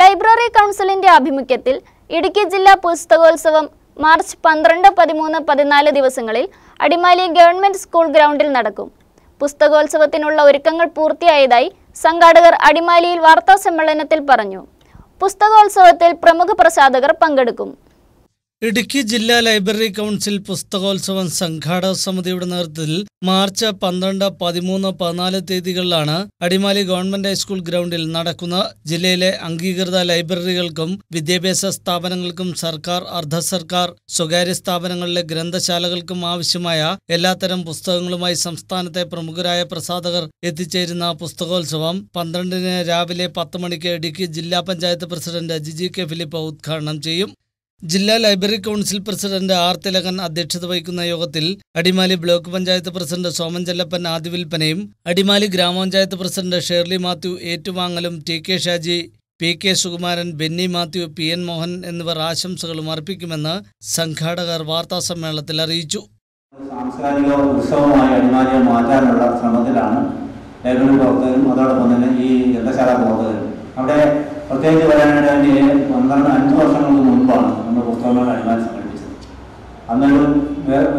library കൗൺസിലിന്റെ ആഭിമുഖ്യത്തിൽ ഇടുക്കി ജില്ലാ പുസ്തകോത്സവം മാർച്ച് പന്ത്രണ്ട് പതിമൂന്ന് പതിനാല് ദിവസങ്ങളിൽ അടിമാലി ഗവൺമെന്റ് സ്കൂൾ ഗ്രൗണ്ടിൽ നടക്കും പുസ്തകോത്സവത്തിനുള്ള ഒരുക്കങ്ങൾ പൂർത്തിയായതായി സംഘാടകർ അടിമാലിയിൽ വാർത്താ സമ്മേളനത്തിൽ പറഞ്ഞു പുസ്തകോത്സവത്തിൽ പ്രമുഖ പ്രസാധകർ പങ്കെടുക്കും ഇടുക്കി ജില്ലാ ലൈബ്രറി കൗൺസിൽ പുസ്തകോത്സവം സംഘാടക സമിതിയുടെ നേതൃത്വത്തിൽ മാർച്ച് പന്ത്രണ്ട് പതിമൂന്ന് പതിനാല് തീയതികളിലാണ് അടിമാലി ഗവൺമെന്റ് ഹൈസ്കൂൾ ഗ്രൗണ്ടിൽ നടക്കുന്ന ജില്ലയിലെ അംഗീകൃത ലൈബ്രറികൾക്കും വിദ്യാഭ്യാസ സ്ഥാപനങ്ങൾക്കും സർക്കാർ അർദ്ധ സർക്കാർ സ്വകാര്യ സ്ഥാപനങ്ങളിലെ ഗ്രന്ഥശാലകൾക്കും ആവശ്യമായ എല്ലാത്തരം പുസ്തകങ്ങളുമായി സംസ്ഥാനത്തെ പ്രമുഖരായ പ്രസാധകർ എത്തിച്ചേരുന്ന പുസ്തകോത്സവം പന്ത്രണ്ടിന് രാവിലെ പത്ത് മണിക്ക് ഇടുക്കി ജില്ലാ പഞ്ചായത്ത് പ്രസിഡന്റ് ജിജി കെ ഫിലിപ്പ് ഉദ്ഘാടനം ചെയ്യും ജില്ലാ library council president R Thilakan അധ്യക്ഷത വഹിക്കുന്ന യോഗത്തിൽ അടിമാലി ബ്ലോക്ക് പഞ്ചായത്ത് പ്രസിഡന്റ് സോമൻ ചെല്ലപ്പൻ ആദ്യവിൽപ്പനയും അടിമാലി ഗ്രാമപഞ്ചായത്ത് പ്രസിഡന്റ് ഷേർലി മാത്യു ഏറ്റുവാങ്ങലും T K Shaji P K Sukumaran Benny Mathew P N Mohan എന്നിവർ ആശംസകളും അർപ്പിക്കുമെന്ന് സംഘാടകർ വാർത്താ സമ്മേളനത്തിൽ അറിയിച്ചു സാംസ്കാരിക ഉത്സവമായ അടിമാലിയെ മാറ്റാനുള്ള ശ്രമത്തിലാണ് ലൈബ്രറി പ്രവർത്തകരും അതോടൊപ്പം തന്നെ ഈ ഗ്രന്ഥശാല പ്രവർത്തകരും അവിടെ പ്രത്യേകിച്ച് പറയാനായിട്ട് പന്ത്രണ്ട് അഞ്ച് വർഷങ്ങൾക്ക് മുൻപാണ് മഹോത്സവങ്ങളോട് അനുബന്ധിച്ച് സംഘടിപ്പിച്ചത് അന്നേരം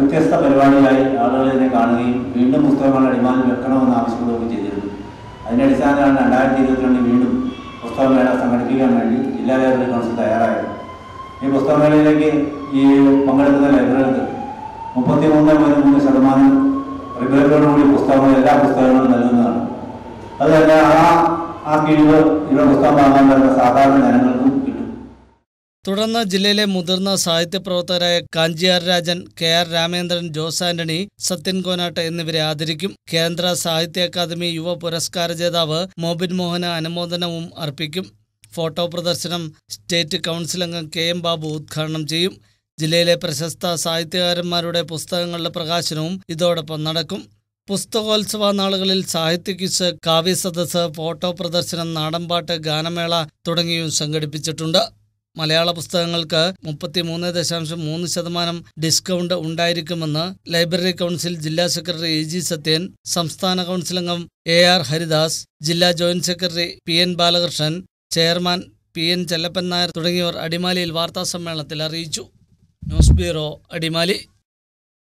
വ്യത്യസ്ത പരിപാടിയായി ആളുകൾ ഇതിനെ കാണുകയും വീണ്ടും പുസ്തകങ്ങളുടെ അടിമാനം വെക്കണമെന്ന് ആവശ്യപ്പെടുകയും ചെയ്തിരുന്നു അതിൻ്റെ അടിസ്ഥാനത്തിലാണ് രണ്ടായിരത്തി ഇരുപത്തിരണ്ടിൽ വീണ്ടും പുസ്തകമേള സംഘടിപ്പിക്കാൻ വേണ്ടി ജില്ലാ ലൈബ്രറി കൗൺസിൽ തയ്യാറായത് ഈ പുസ്തകമേളയിലേക്ക് ഈ പങ്കെടുക്കുന്ന ലൈബ്രറികൾക്ക് മുപ്പത്തി മൂന്ന് പോയിന്റ് മൂന്ന് ശതമാനം റിബേറ്റോടുകൂടി പുസ്തകങ്ങൾ എല്ലാ പുസ്തകങ്ങളും നൽകുന്നതാണ് അതല്ല ആ ആ കിഴിവ് ഇവിടെ പുസ്തകം വാങ്ങാൻ വരുന്ന സാധാരണ ജനങ്ങൾ തുടർന്ന് ജില്ലയിലെ മുതിർന്ന സാഹിത്യ പ്രവർത്തകരായ കാഞ്ചിയാർ രാജൻ കെ ആർ രാമേന്ദ്രൻ ജോസ് ആന്റണി സത്യൻ കോനാട്ട് എന്നിവരെ ആദരിക്കും കേന്ദ്ര സാഹിത്യ അക്കാദമി യുവ പുരസ്കാര ജേതാവ് മോബിൻ മോഹന അനുമോദനവും അർപ്പിക്കും ഫോട്ടോ പ്രദർശനം സ്റ്റേറ്റ് കൗൺസിൽ അംഗം കെ എം ബാബു ഉദ്ഘാടനം ചെയ്യും ജില്ലയിലെ പ്രശസ്ത സാഹിത്യകാരന്മാരുടെ പുസ്തകങ്ങളുടെ പ്രകാശനവും ഇതോടൊപ്പം നടക്കും പുസ്തകോത്സവ നാളുകളിൽ സാഹിത്യ ക്വിസ് കാവ്യ സദസ് ഫോട്ടോ പ്രദർശനം നാടൻപാട്ട് ഗാനമേള തുടങ്ങിയവയും സംഘടിപ്പിച്ചിട്ടുണ്ട് മലയാള പുസ്തകങ്ങൾക്ക് മുപ്പത്തി മൂന്ന് ദശാംശം മൂന്ന് ശതമാനം ഡിസ്കൗണ്ട് ഉണ്ടായിരിക്കുമെന്ന് ലൈബ്രറി കൗൺസിൽ ജില്ലാ സെക്രട്ടറി എ ജി സത്യൻ സംസ്ഥാന കൗൺസിൽ അംഗം എ ആർ ഹരിദാസ് ജില്ലാ joint secretary P N Balakrishnan chairman P N Chellappan Nair തുടങ്ങിയവർ അടിമാലിയിൽ വാർത്താ സമ്മേളനത്തിൽ അറിയിച്ചു ന്യൂസ് ബ്യൂറോ അടിമാലി